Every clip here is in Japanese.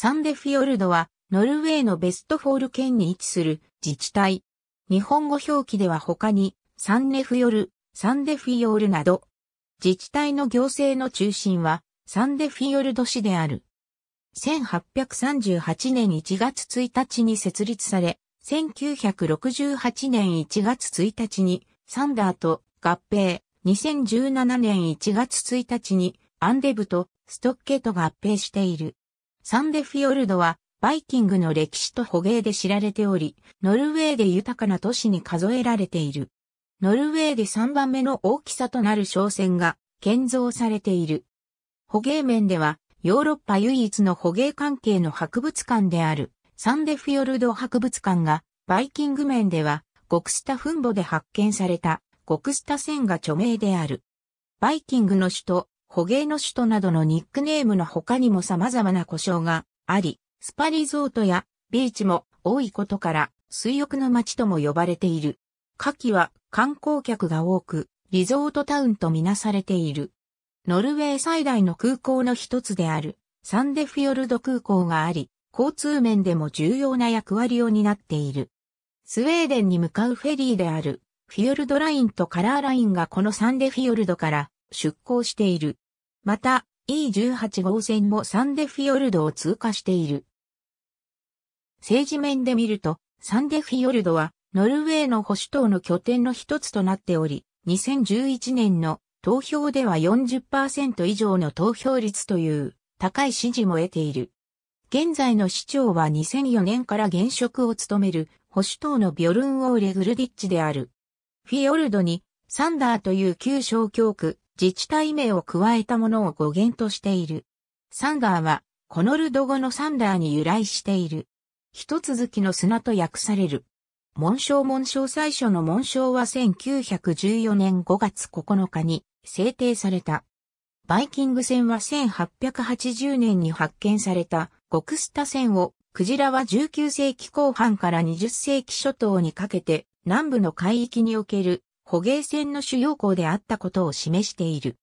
サンデフィヨルドは、ノルウェーのベストフォール県に位置する自治体。日本語表記では他に、サンネフヨル、サンデフィヨールなど、自治体の行政の中心は、サンデフィヨルド市である。1838年1月1日に設立され、1968年1月1日にサンダーと合併、2017年1月1日にアンデブとストッケと合併している。サンデフィヨルドはバイキングの歴史と捕鯨で知られており、ノルウェーで豊かな都市に数えられている。ノルウェーで3番目の大きさとなる商船が建造されている。捕鯨面ではヨーロッパ唯一の捕鯨関係の博物館であるサンデフィヨルド博物館がバイキング面では極下墳墓で発見された極下船が著名である。バイキングの首都捕鯨の首都などのニックネームの他にも様々な故障があり、スパリゾートやビーチも多いことから水浴の街とも呼ばれている。夏季は観光客が多く、リゾートタウンとみなされている。ノルウェー最大の空港の一つであるサンデフィヨルド空港があり、交通面でも重要な役割を担っている。スウェーデンに向かうフェリーであるフィヨルドラインとカラーラインがこのサンデフィヨルドから出港している。また、E18 号線もサンデフィヨルドを通過している。政治面で見ると、サンデフィヨルドは、ノルウェーの保守党の拠点の一つとなっており、2011年の投票では40%以上の投票率という高い支持も得ている。現在の市長は2004年から現職を務める保守党のビョルン・オーレ・グルディッチである。フィヨルドにサンダーという旧小教区自治体名を加えたものを語源としている。サンダーは、コノルド語のサンダーに由来している。一続きの砂と訳される。紋章紋章最初の紋章は1914年5月9日に制定された。バイキング船は1880年に発見された極スタ船を、クジラは19世紀後半から20世紀初頭にかけて南部の海域における捕鯨船の主要港であったことを示している。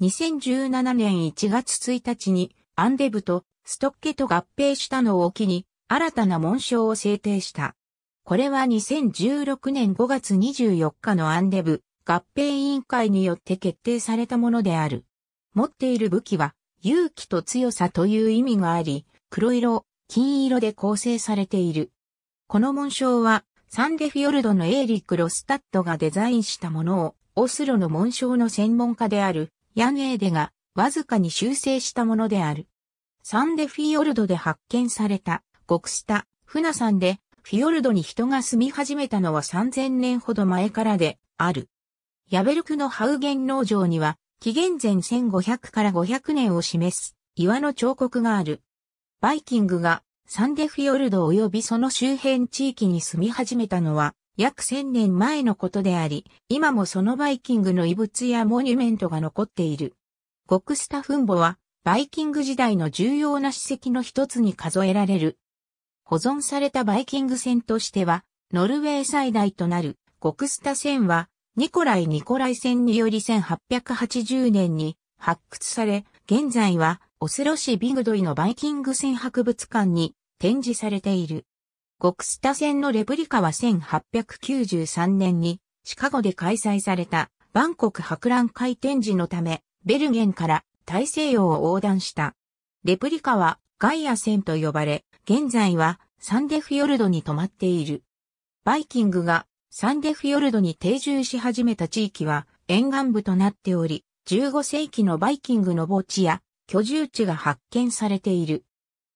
2017年1月1日にアンデブとストッケと合併したのを機に新たな紋章を制定した。これは2016年5月24日のアンデブ合併委員会によって決定されたものである。持っている武器は勇気と強さという意味があり、黒色、金色で構成されている。この紋章はサンデフィヨルドのエーリック・ロスタットがデザインしたものを、オスロの紋章の専門家である、ヤン・エーデが、わずかに修正したものである。サンデフィヨルドで発見された、極下、船山で、フィヨルドに人が住み始めたのは3000年ほど前からで、ある。ヤベルクのハウゲン農場には、紀元前1500から500年を示す岩の彫刻がある。バイキングがサンデフィヨルド及びその周辺地域に住み始めたのは約1000年前のことであり、今もそのバイキングの遺物やモニュメントが残っている。ゴクスタ墳墓はバイキング時代の重要な史跡の一つに数えられる。保存されたバイキング船としては、ノルウェー最大となるゴクスタ船は、ニコライ・ニコライ船により1880年に発掘され、現在はオスロ市ビグドイのバイキング船博物館に展示されている。極スタ線のレプリカは1893年にシカゴで開催されたバンコク博覧会展示のためベルゲンから大西洋を横断した。レプリカはガイア線と呼ばれ、現在はサンデフィヨルドに泊まっている。バイキングがサンデフィヨルドに定住し始めた地域は沿岸部となっており、15世紀のバイキングの墓地や居住地が発見されている。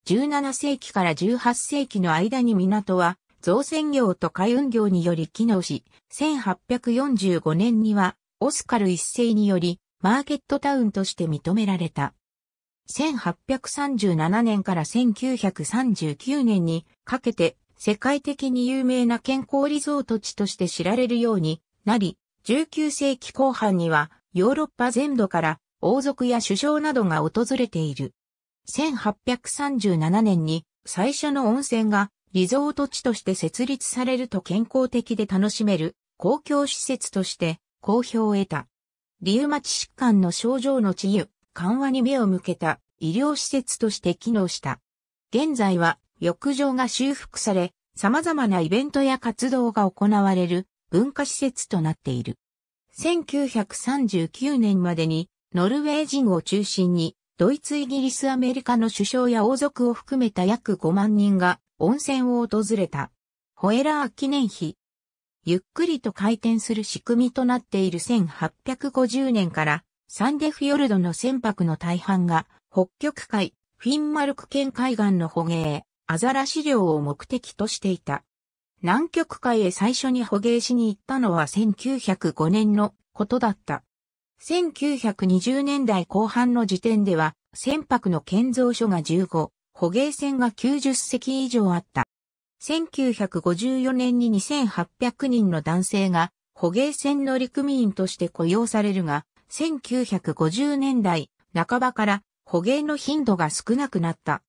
17世紀から18世紀の間に港は造船業と海運業により機能し、1845年にはオスカル一世によりマーケットタウンとして認められた。1837年から1939年にかけて世界的に有名な健康リゾート地として知られるようになり、19世紀後半にはヨーロッパ全土から王族や首相などが訪れている。1837年に最初の温泉がリゾート地として設立されると健康的で楽しめる公共施設として好評を得た。リウマチ疾患の症状の治癒、緩和に目を向けた医療施設として機能した。現在は浴場が修復され、様々なイベントや活動が行われる文化施設となっている。1939年までにノルウェー人を中心にドイツイギリスアメリカの首相や王族を含めた約5万人が温泉を訪れた。ホエラー記念碑。ゆっくりと回転する仕組みとなっている1850年からサンデフヨルドの船舶の大半が北極海、フィンマルク県海岸の捕鯨、アザラシ漁を目的としていた。南極海へ最初に捕鯨しに行ったのは1905年のことだった。1920年代後半の時点では、船舶の建造所が15、捕鯨船が90隻以上あった。1954年に2800人の男性が捕鯨船乗組員として雇用されるが、1950年代半ばから捕鯨の頻度が少なくなった。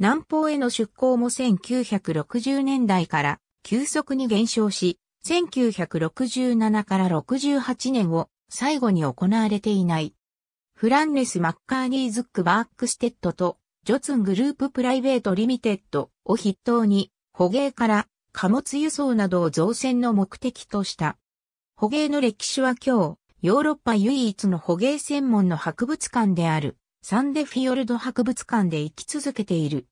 南方への出港も1960年代から急速に減少し、1967から68年を最後に行われていない。フランネス・マッカーニー・ズック・バークステッドと、ジョツングループプライベートリミテッドを筆頭に、捕鯨から貨物輸送などを造船の目的とした。捕鯨の歴史は今日、ヨーロッパ唯一の捕鯨専門の博物館である、サンデフィヨルド博物館で生き続けている。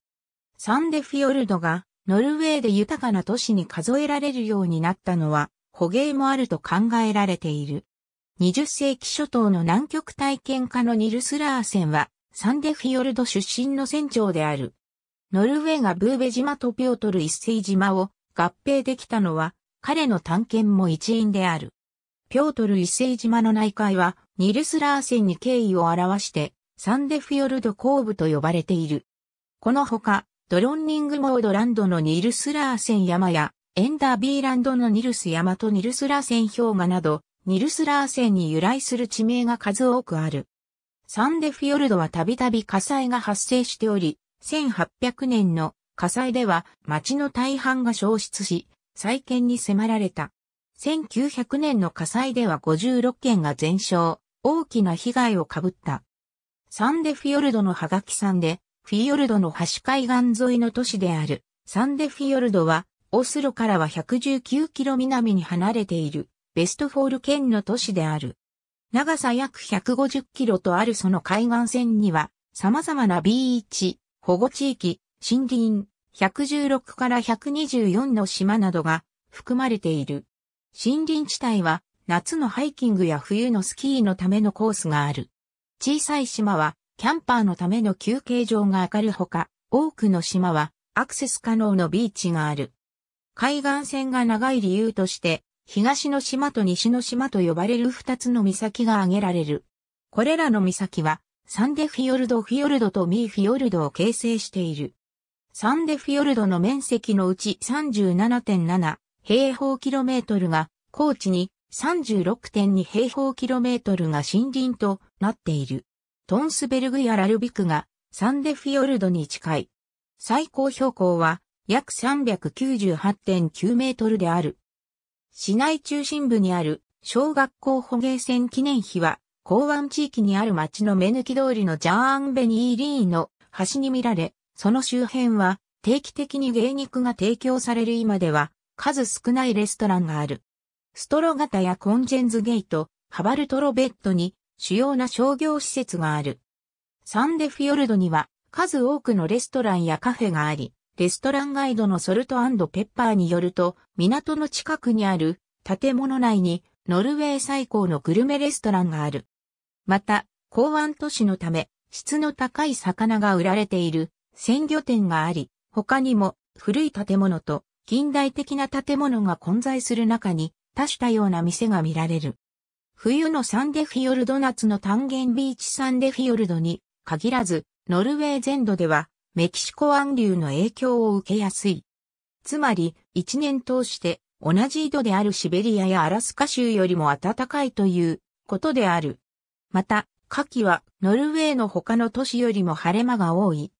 サンデフィヨルドが、ノルウェーで豊かな都市に数えられるようになったのは、捕鯨もあると考えられている。20世紀初頭の南極体験家のニルス・ラーセンは、サンデフィヨルド出身の船長である。ノルウェーがブーベ島とピョートル一世島を合併できたのは、彼の探検も一因である。ピョートル一世島の内海は、ニルス・ラーセンに敬意を表して、サンデフィヨルド後部と呼ばれている。このほか、ドロンニングモードランドのニルス・ラーセン山や、エンダービーランドのニルス山とニルス・ラーセン氷河など、ニルスラー線に由来する地名が数多くある。サンデフィヨルドはたびたび火災が発生しており、1800年の火災では町の大半が消失し、再建に迫られた。1900年の火災では56件が全焼、大きな被害をかぶった。サンデフィヨルドのハガキ山で、フィヨルドの橋海岸沿いの都市である、サンデフィヨルドは、オスロからは1 1 9キロ南に離れている。ベストフォール県の都市である。長さ約150キロとあるその海岸線には、様々なビーチ、保護地域、森林、116から124の島などが含まれている。森林地帯は夏のハイキングや冬のスキーのためのコースがある。小さい島はキャンパーのための休憩場が明るほか、多くの島はアクセス可能のビーチがある。海岸線が長い理由として、東の島と西の島と呼ばれる二つの岬が挙げられる。これらの岬は、サンデフィヨルドフィヨルドとミーフィヨルドを形成している。サンデフィヨルドの面積のうち37.7平方キロメートルが高地に36.2平方キロメートルが森林となっている。トンスベルグやラルビクがサンデフィヨルドに近い。最高標高は約398.9メートルである。市内中心部にある小学校捕鯨船記念碑は、港湾地域にある町の目抜き通りのジャーンベニーリーの端に見られ、その周辺は定期的に芸肉が提供される今では数少ないレストランがある。ストロガタやコンジェンズゲート、ハバルトロベッドに主要な商業施設がある。サンデフィヨルドには数多くのレストランやカフェがあり、レストランガイドのソルトペッパーによると、港の近くにある建物内にノルウェー最高のグルメレストランがある。また、港湾都市のため、質の高い魚が売られている鮮魚店があり、他にも古い建物と近代的な建物が混在する中に多種多様な店が見られる。冬のサンデフィヨルド夏の単元ビーチサンデフィヨルドに限らず、ノルウェー全土ではメキシコ湾流の影響を受けやすい。つまり、一年通して同じ緯度であるシベリアやアラスカ州よりも暖かいということである。また、夏季はノルウェーの他の都市よりも晴れ間が多い。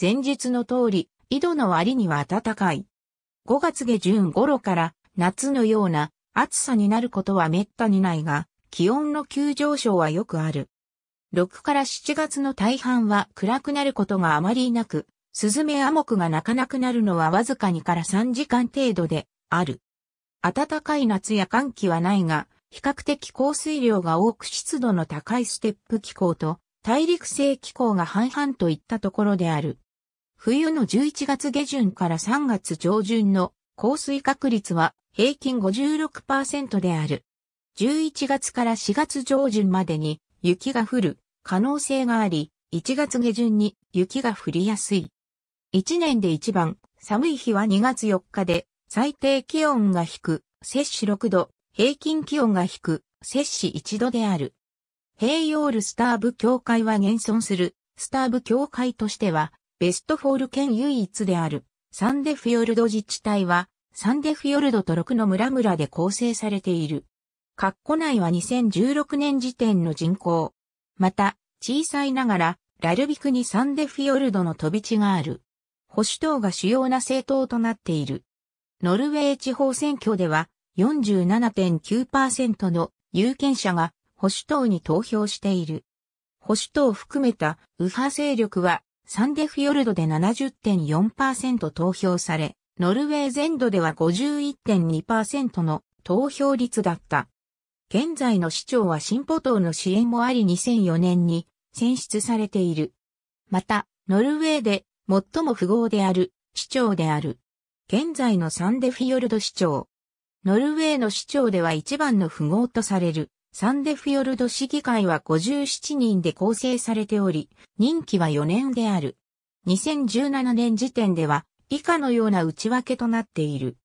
前述の通り、緯度の割には暖かい。5月下旬頃から夏のような暑さになることは滅多にないが、気温の急上昇はよくある。6から7月の大半は暗くなることがあまりなく、スズメアモクが鳴かなくなるのはわずか2から3時間程度である。暖かい夏や寒気はないが、比較的降水量が多く湿度の高いステップ気候と大陸性気候が半々といったところである。冬の11月下旬から3月上旬の降水確率は平均56%である。11月から4月上旬までに雪が降る可能性があり、1月下旬に雪が降りやすい。1年で一番寒い日は2月4日で、最低気温が低、摂氏6度、平均気温が低、摂氏1度である。平洋ルスターブ協会は現存する、スターブ協会としては、ベストフォール県唯一である、サンデフィヨルド自治体は、サンデフィヨルドと6の村々で構成されている。括弧内は2016年時点の人口、また、小さいながら、ラルビクにサンデフィヨルドの飛び地がある。保守党が主要な政党となっている。ノルウェー地方選挙では47.9%の有権者が保守党に投票している。保守党を含めた右派勢力はサンデフィヨルドで70.4%投票され、ノルウェー全土では51.2%の投票率だった。現在の市長は進歩党の支援もあり2004年に選出されている。また、ノルウェーで最も富豪である市長である。現在のサンデフィヨルド市長。ノルウェーの市長では一番の富豪とされる。サンデフィヨルド市議会は57人で構成されており、任期は4年である。2017年時点では以下のような内訳となっている。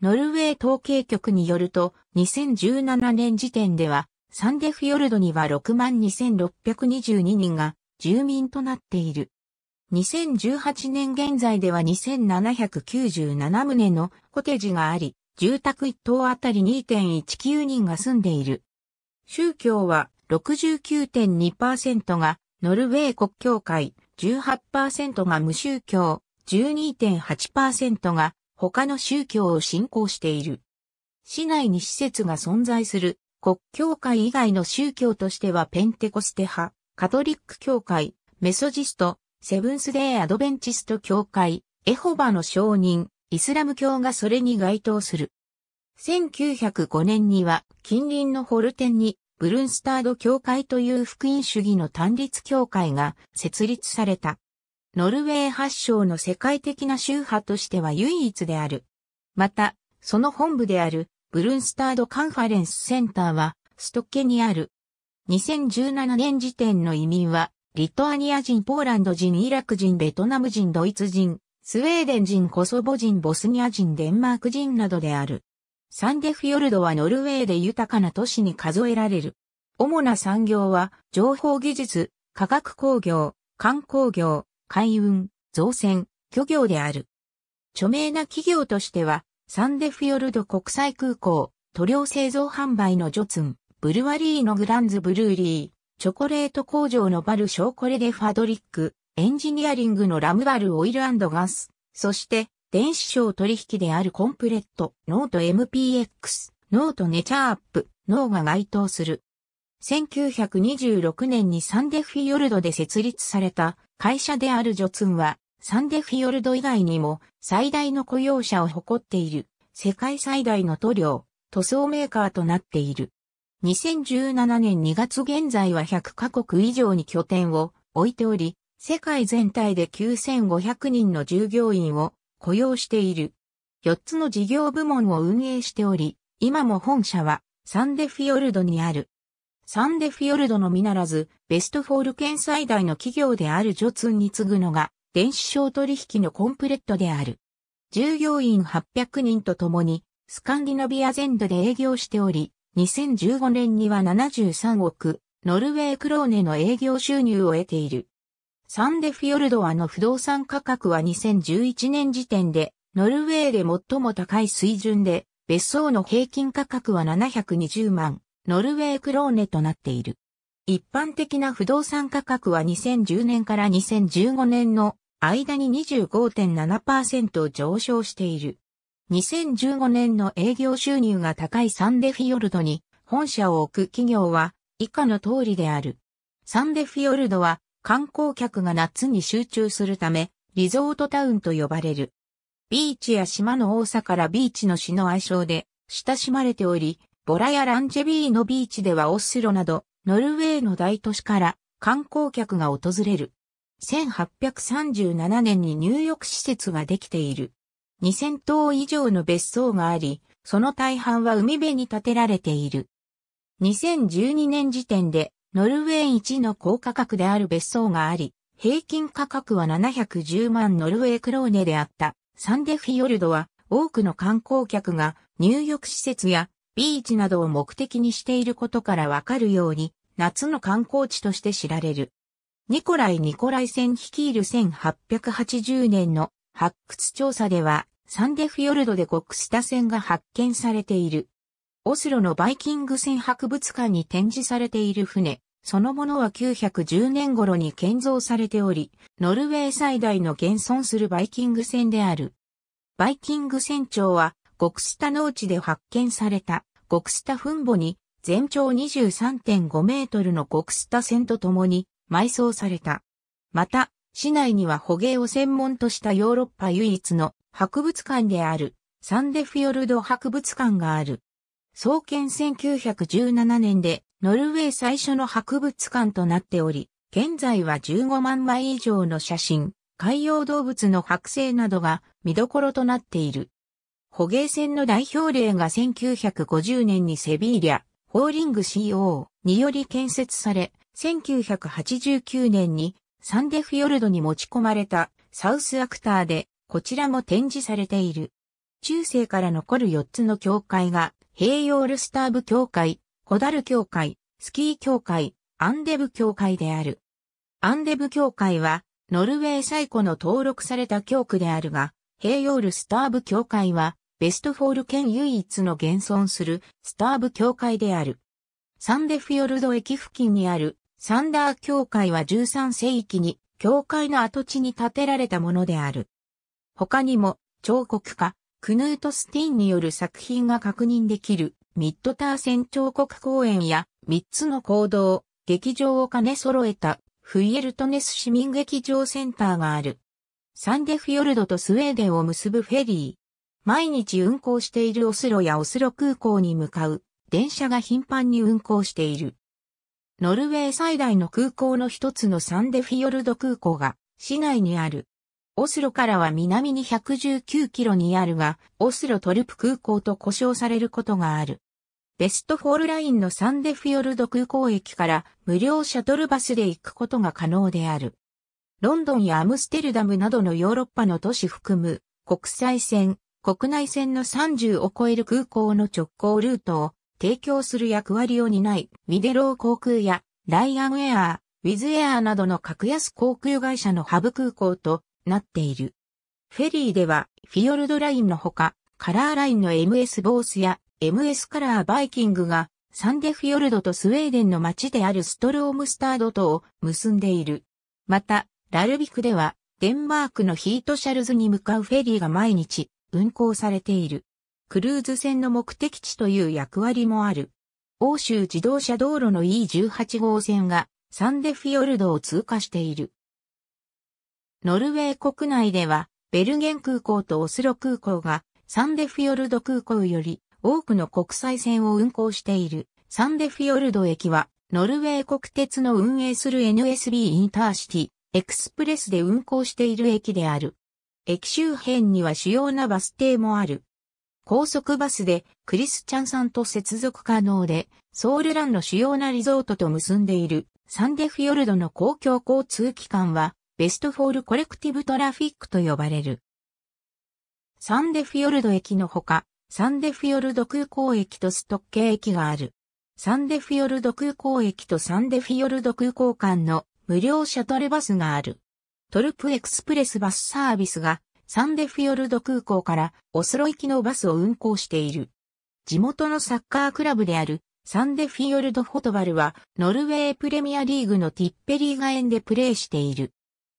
ノルウェー統計局によると、2017年時点では、サンデフヨルドには62,622人が住民となっている。2018年現在では2797棟のコテージがあり、住宅1棟あたり2.19人が住んでいる。宗教は69.2%がノルウェー国教会、18%が無宗教、12.8%が他の宗教を信仰している。市内に施設が存在する国教会以外の宗教としてはペンテコステ派、カトリック教会、メソジスト、セブンスデーアドベンチスト教会、エホバの証人、イスラム教がそれに該当する。1905年には近隣のホルテンにブルンスタード教会という福音主義の単立教会が設立された。ノルウェー発祥の世界的な宗派としては唯一である。また、その本部であるブルンスタードカンファレンスセンターはストッケにある。2017年時点の移民は、リトアニア人、ポーランド人、イラク人、ベトナム人、ドイツ人、スウェーデン人、コソボ人、ボスニア人、デンマーク人などである。サンデフヨルドはノルウェーで豊かな都市に数えられる。主な産業は、情報技術、化学工業、観光業、海運、造船、漁業である。著名な企業としては、サンデフヨルド国際空港、塗料製造販売のジョツン、ブルワリーのグランズブルーリー、チョコレート工場のバルショーコレデファドリック、エンジニアリングのラムバルオイルガス、そして、電子商取引であるコンプレット、ノート MPX、ノートネチャーアップ、ノーが該当する。1926年にサンデフィヨルドで設立された会社であるジョツンは、サンデフィヨルド以外にも最大の雇用者を誇っている世界最大の塗料、塗装メーカーとなっている。2017年2月現在は100カ国以上に拠点を置いており、世界全体で9500人の従業員を雇用している。4つの事業部門を運営しており、今も本社はサンデフィヨルドにある。サンデフィヨルドのみならず、ベストフォール県最大の企業であるジョツンに次ぐのが、電子商取引のコンプレットである。従業員800人と共に、スカンディナビア全土で営業しており、2015年には73億、ノルウェークローネの営業収入を得ている。サンデフィヨルドあの不動産価格は2011年時点で、ノルウェーで最も高い水準で、別荘の平均価格は720万ノルウェークローネとなっている。一般的な不動産価格は2010年から2015年の間に25.7%上昇している。2015年の営業収入が高いサンデフィヨルドに本社を置く企業は以下の通りである。サンデフィヨルドは観光客が夏に集中するためリゾートタウンと呼ばれる。ビーチや島の多さからビーチの市の愛称で親しまれており、ボラやランチェビーのビーチではオスロなど、ノルウェーの大都市から観光客が訪れる。1837年に入浴施設ができている。2000棟以上の別荘があり、その大半は海辺に建てられている。2012年時点で、ノルウェー一の高価格である別荘があり、平均価格は710万ノルウェークローネであった。サンデフィヨルドは多くの観光客が入浴施設やビーチなどを目的にしていることからわかるように、夏の観光地として知られる。ニコライ・ニコライ戦率いる1880年の発掘調査では、サンデフヨルドでゴクスタ船が発見されている。オスロのバイキング船博物館に展示されている船、そのものは910年頃に建造されており、ノルウェー最大の現存するバイキング船である。バイキング船長は極スタ農地で発見された極スタ墳墓に全長23.5メートルの極スタ線とともに埋葬された。また、市内には捕鯨を専門としたヨーロッパ唯一の博物館であるサンデフヨルド博物館がある。創建1917年でノルウェー最初の博物館となっており、現在は15万枚以上の写真、海洋動物の剥製などが見どころとなっている。捕鯨船の代表例が1950年にセビーリャ、ホーリング CO により建設され、1989年にサンデフィヨルドに持ち込まれたサウスアクターで、こちらも展示されている。中世から残る4つの教会が、ヘイヨールスターブ教会、コダル教会、スキー教会、アンデブ教会である。アンデブ教会は、ノルウェー最古の登録された教区であるが、ヘイヨールスターブ教会は、ベストフォール県唯一の現存するスターブ教会である。サンデフィヨルド駅付近にあるサンダー教会は13世紀に教会の跡地に建てられたものである。他にも彫刻家クヌート・スティンによる作品が確認できるミッドターセン彫刻公園や3つの行動、劇場を兼ね揃えたフイエルトネス市民劇場センターがある。サンデフィヨルドとスウェーデンを結ぶフェリー。毎日運行しているオスロやオスロ空港に向かう電車が頻繁に運行している。ノルウェー最大の空港の一つのサンデフィヨルド空港が市内にある。オスロからは南に119キロにあるが、オスロトルプ空港と呼称されることがある。ベストフォールラインのサンデフィヨルド空港駅から無料シャトルバスで行くことが可能である。ロンドンやアムステルダムなどのヨーロッパの都市含む国際線国内線の30を超える空港の直行ルートを提供する役割を担い、ミデロー航空やライアンウェア、ウィズエアなどの格安航空会社のハブ空港となっている。フェリーではフィヨルドラインのほか、カラーラインの MS ボースや MS カラーバイキングがサンデフィヨルドとスウェーデンの街であるストロームスタードとを結んでいる。また、ラルビクではデンマークのヒートシャルズに向かうフェリーが毎日運航されている。クルーズ船の目的地という役割もある。欧州自動車道路の E18 号線がサンデフィヨルドを通過している。ノルウェー国内では、ベルゲン空港とオスロ空港がサンデフィヨルド空港より多くの国際線を運航している。サンデフィヨルド駅は、ノルウェー国鉄の運営する NSB インターシティエクスプレスで運行している駅である。駅周辺には主要なバス停もある。高速バスでクリスチャンさんと接続可能で、ソウルランの主要なリゾートと結んでいるサンデフヨルドの公共交通機関は、ベストフォールコレクティブトラフィックと呼ばれる。サンデフヨルド駅のほか、サンデフヨルド空港駅とストッケ駅がある。サンデフヨルド空港駅とサンデフヨルド空港間の無料シャトルバスがある。トルプエクスプレスバスサービスがサンデフィヨルド空港からオスロ行きのバスを運行している。地元のサッカークラブであるサンデフィヨルドフォトバルはノルウェープレミアリーグのティッペリーガ園でプレーしている。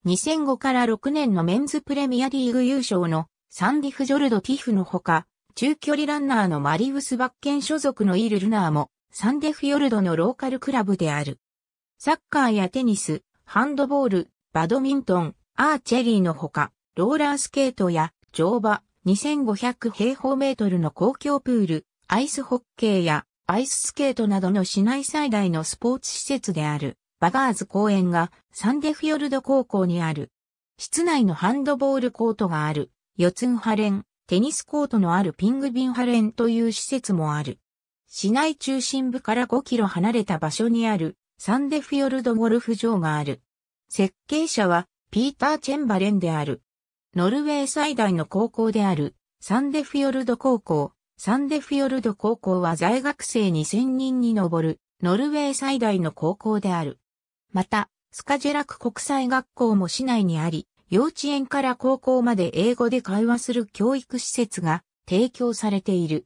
2005から6年のメンズプレミアリーグ優勝のサンディフジョルドティフのほか、中距離ランナーのマリウスバッケン所属のイルルナーもサンデフィヨルドのローカルクラブである。サッカーやテニス、ハンドボール、バドミントン、アーチェリーのほか、ローラースケートや乗馬、2500平方メートルの公共プール、アイスホッケーやアイススケートなどの市内最大のスポーツ施設である、バガーズ公園がサンデフィヨルド高校にある。室内のハンドボールコートがある、四つんハレン、テニスコートのあるピングビンハレンという施設もある。市内中心部から5キロ離れた場所にある、サンデフィヨルドゴルフ場がある。設計者はピーター・チェンバレンである。ノルウェー最大の高校であるサンデフィヨルド高校。サンデフィヨルド高校は在学生2000人に上るノルウェー最大の高校である。また、スカジェラク国際学校も市内にあり、幼稚園から高校まで英語で会話する教育施設が提供されている。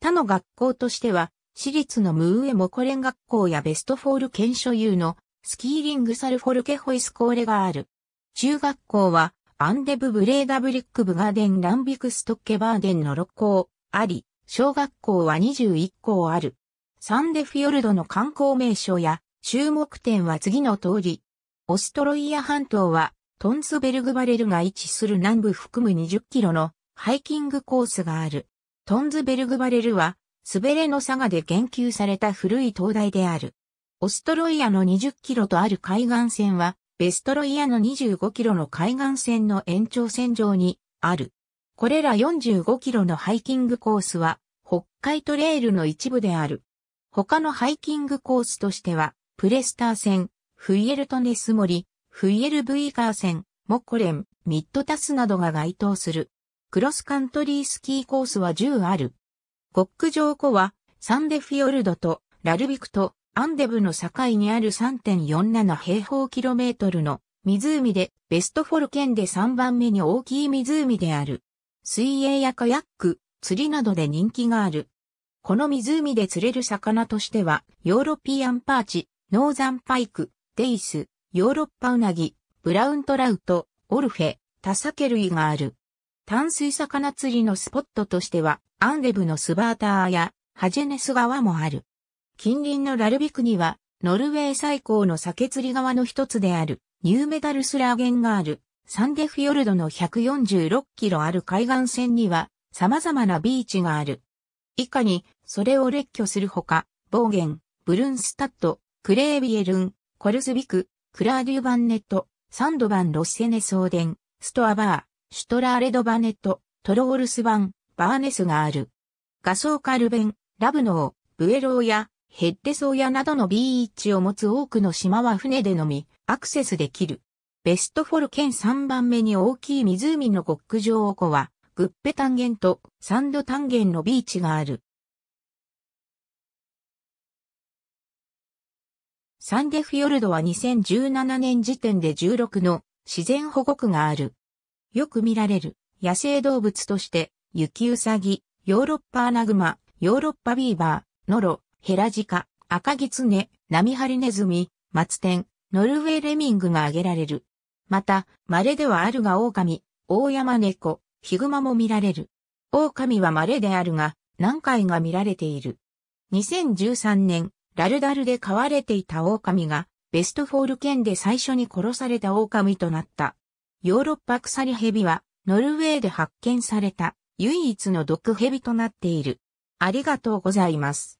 他の学校としては、私立のムーエモコレン学校やベストフォール県所有のスキーリングサルフォルケホイスコーレがある。中学校は、アンデブブレーダブリックブガーデンランビクストッケバーデンの6校あり、小学校は21校ある。サンデフィヨルドの観光名所や注目点は次の通り。オストロイア半島はトンズベルグバレルが位置する南部含む20キロのハイキングコースがある。トンズベルグバレルは、スベレの佐賀で言及された古い灯台である。オストロイアの20キロとある海岸線は、ベストロイアの25キロの海岸線の延長線上にある。これら45キロのハイキングコースは、北海トレイルの一部である。他のハイキングコースとしては、プレスター線、フイエルトネス森、フイエルブイカー線、モコレン、ミッドタスなどが該当する。クロスカントリースキーコースは10ある。極上湖は、サンデフィオルドとラルビクとアンデブの境にある3.47平方キロメートルの湖で、ベストフォル県で3番目に大きい湖である。水泳やカヤック、釣りなどで人気がある。この湖で釣れる魚としては、ヨーロピアンパーチ、ノーザンパイク、デイス、ヨーロッパウナギ、ブラウントラウト、オルフェ、タサケ類がある。淡水魚釣りのスポットとしては、アンデブのスバーターやハジェネス川もある。近隣のラルビクには、ノルウェー最高の酒釣り側の一つである、ニューメダルスラーゲンがある、サンデフィヨルドの146キロある海岸線には、様々なビーチがある。以下に、それを列挙するほか、ボーゲン、ブルンスタッド、クレービエルン、コルズビク、クラーデュバンネット、サンドバンロッセネソーデン、ストアバー、シュトラーレドバネット、トロールスバン、バーネスがある。ガソーカルベン、ラブノー、ブエローやヘッデソーヤなどのビーチを持つ多くの島は船でのみアクセスできる。ベストフォル県3番目に大きい湖の極上オコは、グッペ単元とサンド単元のビーチがある。サンデフィヨルドは2017年時点で16の自然保護区がある。よく見られる野生動物として、雪うさぎ、ヨーロッパアナグマ、ヨーロッパビーバー、ノロ、ヘラジカ、赤ギツネ、ナミハリネズミ、マツテン、ノルウェーレミングが挙げられる。また、稀ではあるが狼、大山猫、ヒグマも見られる。狼は稀であるが、何回が見られている。2013年、ラルダルで飼われていた狼が、ベストフォール県で最初に殺された狼となった。ヨーロッパ鎖蛇は、ノルウェーで発見された、唯一の毒蛇となっている。ありがとうございます。